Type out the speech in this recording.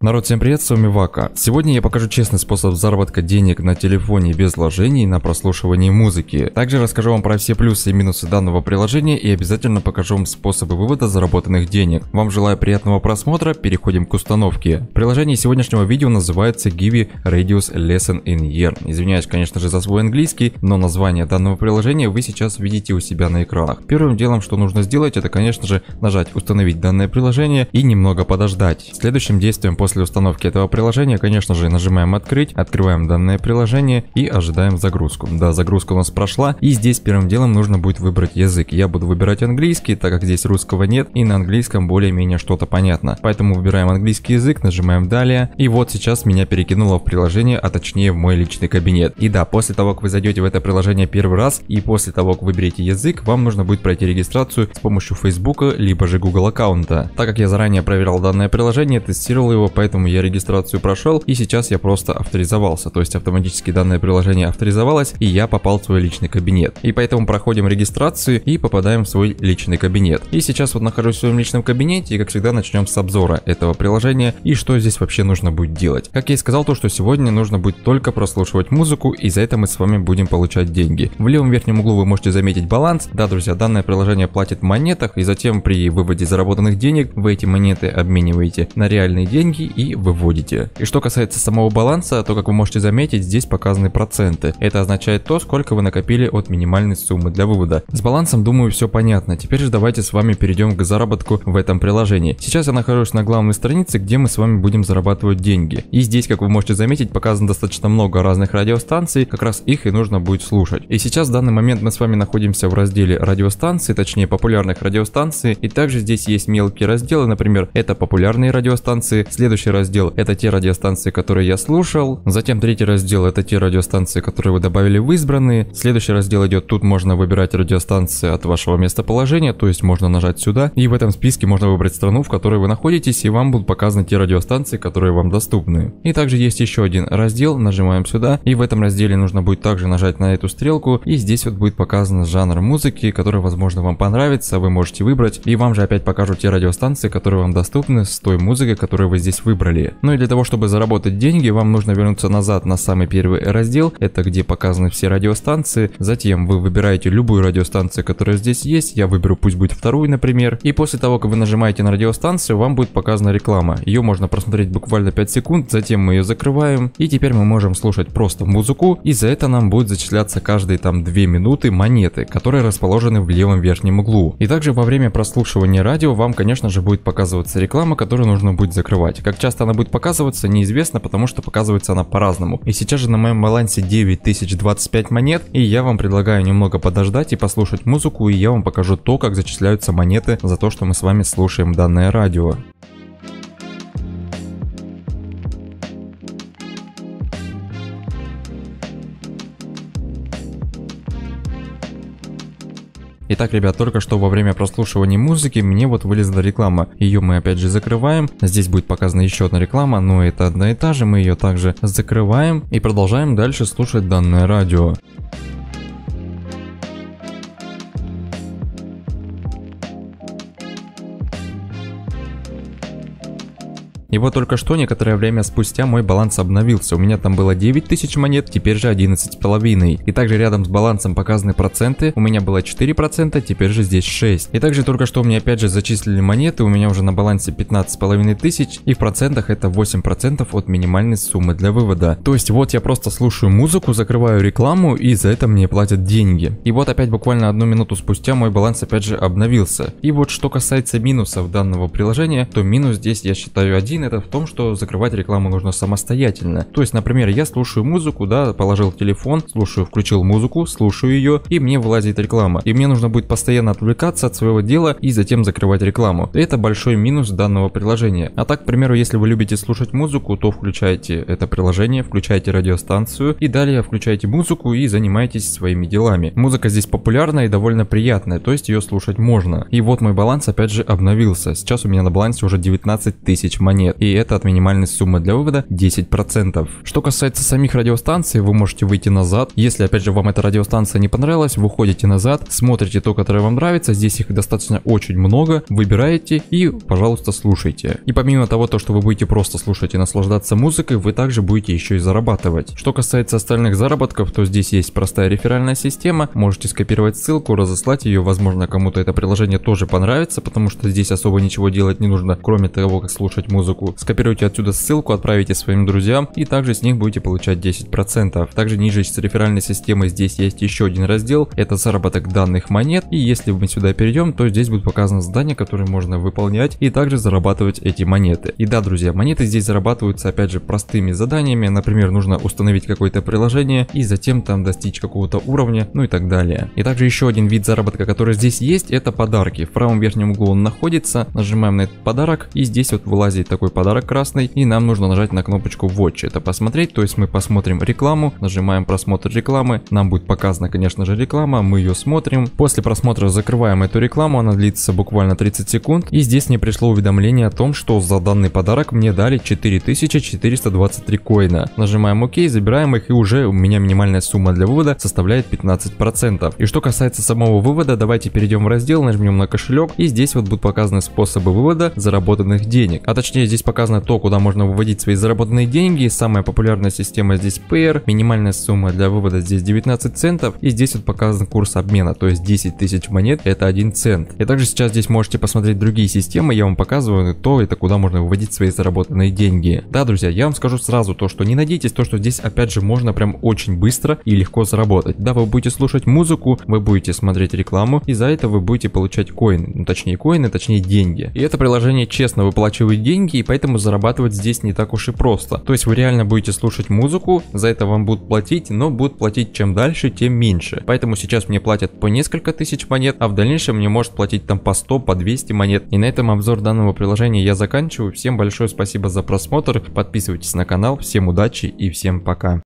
Народ, всем привет, с вами Вака. Сегодня я покажу честный способ заработка денег на телефоне без вложений на прослушивание музыки. Также расскажу вам про все плюсы и минусы данного приложения и обязательно покажу вам способы вывода заработанных денег. Вам желаю приятного просмотра, переходим к установке. Приложение сегодняшнего видео называется Givi Radius Lesson in Year. Извиняюсь, конечно же, за свой английский, но название данного приложения вы сейчас видите у себя на экранах. Первым делом, что нужно сделать, это, конечно же, нажать «Установить данное приложение» и немного подождать. Следующим действием после После установки этого приложения, конечно же, нажимаем «Открыть», открываем данное приложение и ожидаем загрузку. Да, загрузка у нас прошла, и здесь первым делом нужно будет выбрать язык. Я буду выбирать английский, так как здесь русского нет, и на английском более-менее что-то понятно. Поэтому выбираем английский язык, нажимаем «Далее», и вот сейчас меня перекинуло в приложение, а точнее в мой личный кабинет. И да, после того, как вы зайдете в это приложение первый раз, и после того, как выберете язык, вам нужно будет пройти регистрацию с помощью Facebook, либо же Google аккаунта. Так как я заранее проверял данное приложение, тестировал его, поэтому я регистрацию прошел, и сейчас я просто авторизовался, то есть автоматически данное приложение авторизовалось, и я попал в свой личный кабинет. И поэтому проходим регистрацию и попадаем в свой личный кабинет. И сейчас вот нахожусь в своем личном кабинете, и как всегда начнем с обзора этого приложения и что здесь вообще нужно будет делать. Как я и сказал, то что сегодня нужно будет только прослушивать музыку, и за это мы с вами будем получать деньги. В левом верхнем углу вы можете заметить баланс. Да, друзья, данное приложение платит монетах, и затем при выводе заработанных денег вы эти монеты обмениваете на реальные деньги и выводите. И что касается самого баланса, то как вы можете заметить, здесь показаны проценты. Это означает то, сколько вы накопили от минимальной суммы для вывода. С балансом, думаю, все понятно. Теперь же давайте с вами перейдем к заработку в этом приложении. Сейчас я нахожусь на главной странице, где мы с вами будем зарабатывать деньги. И здесь, как вы можете заметить, показано достаточно много разных радиостанций, как раз их и нужно будет слушать. И сейчас в данный момент мы с вами находимся в разделе радиостанции, точнее популярных радиостанций. И также здесь есть мелкие разделы, например, это популярные радиостанции, следующий Следующий раздел это те радиостанции, которые я слушал. Затем третий раздел это те радиостанции, которые вы добавили в избранные. Следующий раздел идет, тут можно выбирать радиостанции от вашего местоположения, то есть можно нажать сюда. И в этом списке можно выбрать страну, в которой вы находитесь, и вам будут показаны те радиостанции, которые вам доступны. И также есть еще один раздел, нажимаем сюда. И в этом разделе нужно будет также нажать на эту стрелку. И здесь вот будет показан жанр музыки, который, возможно, вам понравится, вы можете выбрать. И вам же опять покажут те радиостанции, которые вам доступны с той музыкой, которую вы здесь выбрали. Ну и для того, чтобы заработать деньги, вам нужно вернуться назад на самый первый раздел, это где показаны все радиостанции, затем вы выбираете любую радиостанцию, которая здесь есть, я выберу пусть будет вторую, например, и после того, как вы нажимаете на радиостанцию, вам будет показана реклама, ее можно просмотреть буквально 5 секунд, затем мы ее закрываем, и теперь мы можем слушать просто музыку, и за это нам будет зачисляться каждые там 2 минуты монеты, которые расположены в левом верхнем углу. И также во время прослушивания радио вам, конечно же, будет показываться реклама, которую нужно будет закрывать. Как как часто она будет показываться, неизвестно, потому что показывается она по-разному. И сейчас же на моем балансе 9025 монет, и я вам предлагаю немного подождать и послушать музыку, и я вам покажу то, как зачисляются монеты за то, что мы с вами слушаем данное радио. Итак, ребят, только что во время прослушивания музыки мне вот вылезла реклама. Ее мы опять же закрываем. Здесь будет показана еще одна реклама, но это одна и та же. Мы ее также закрываем и продолжаем дальше слушать данное радио. И вот только что, некоторое время спустя, мой баланс обновился. У меня там было 9000 монет, теперь же 11,5. И также рядом с балансом показаны проценты. У меня было 4%, теперь же здесь 6. И также только что мне опять же зачислили монеты, у меня уже на балансе 15,5 тысяч. И в процентах это 8% от минимальной суммы для вывода. То есть вот я просто слушаю музыку, закрываю рекламу и за это мне платят деньги. И вот опять буквально одну минуту спустя мой баланс опять же обновился. И вот что касается минусов данного приложения, то минус здесь я считаю один это в том, что закрывать рекламу нужно самостоятельно. То есть, например, я слушаю музыку, да, положил телефон, слушаю, включил музыку, слушаю ее, и мне вылазит реклама. И мне нужно будет постоянно отвлекаться от своего дела и затем закрывать рекламу. Это большой минус данного приложения. А так, к примеру, если вы любите слушать музыку, то включайте это приложение, включайте радиостанцию и далее включайте музыку и занимайтесь своими делами. Музыка здесь популярная и довольно приятная, то есть ее слушать можно. И вот мой баланс опять же обновился. Сейчас у меня на балансе уже 19 тысяч монет нет. И это от минимальной суммы для вывода 10%. Что касается самих радиостанций, вы можете выйти назад. Если опять же вам эта радиостанция не понравилась, выходите назад, смотрите то, которое вам нравится. Здесь их достаточно очень много. Выбираете и, пожалуйста, слушайте. И помимо того, то, что вы будете просто слушать и наслаждаться музыкой, вы также будете еще и зарабатывать. Что касается остальных заработков, то здесь есть простая реферальная система. Можете скопировать ссылку, разослать ее. Возможно, кому-то это приложение тоже понравится, потому что здесь особо ничего делать не нужно, кроме того, как слушать музыку музыку. Скопируйте отсюда ссылку, отправите своим друзьям и также с них будете получать 10%. Также ниже с реферальной системы здесь есть еще один раздел, это заработок данных монет и если мы сюда перейдем, то здесь будет показано задание, которое можно выполнять и также зарабатывать эти монеты. И да, друзья, монеты здесь зарабатываются опять же простыми заданиями, например, нужно установить какое-то приложение и затем там достичь какого-то уровня, ну и так далее. И также еще один вид заработка, который здесь есть, это подарки. В правом верхнем углу он находится, нажимаем на этот подарок и здесь вот вылазит такой такой подарок красный, и нам нужно нажать на кнопочку Watch это посмотреть, то есть мы посмотрим рекламу, нажимаем просмотр рекламы, нам будет показана, конечно же, реклама, мы ее смотрим. После просмотра закрываем эту рекламу, она длится буквально 30 секунд, и здесь мне пришло уведомление о том, что за данный подарок мне дали 4423 коина. Нажимаем ОК, забираем их, и уже у меня минимальная сумма для вывода составляет 15%. И что касается самого вывода, давайте перейдем в раздел, нажмем на кошелек, и здесь вот будут показаны способы вывода заработанных денег. А точнее здесь Здесь показано то, куда можно выводить свои заработанные деньги. Самая популярная система здесь Payer. Минимальная сумма для вывода здесь 19 центов. И здесь вот показан курс обмена, то есть 10 тысяч монет это 1 цент. И также сейчас здесь можете посмотреть другие системы, я вам показываю то, это куда можно выводить свои заработанные деньги. Да, друзья, я вам скажу сразу то, что не надейтесь, то, что здесь опять же можно прям очень быстро и легко заработать. Да, вы будете слушать музыку, вы будете смотреть рекламу, и за это вы будете получать коины, ну точнее коины, точнее деньги. И это приложение честно выплачивает деньги, и поэтому зарабатывать здесь не так уж и просто. То есть вы реально будете слушать музыку, за это вам будут платить, но будут платить чем дальше, тем меньше. Поэтому сейчас мне платят по несколько тысяч монет, а в дальнейшем мне может платить там по 100, по 200 монет. И на этом обзор данного приложения я заканчиваю. Всем большое спасибо за просмотр, подписывайтесь на канал, всем удачи и всем пока.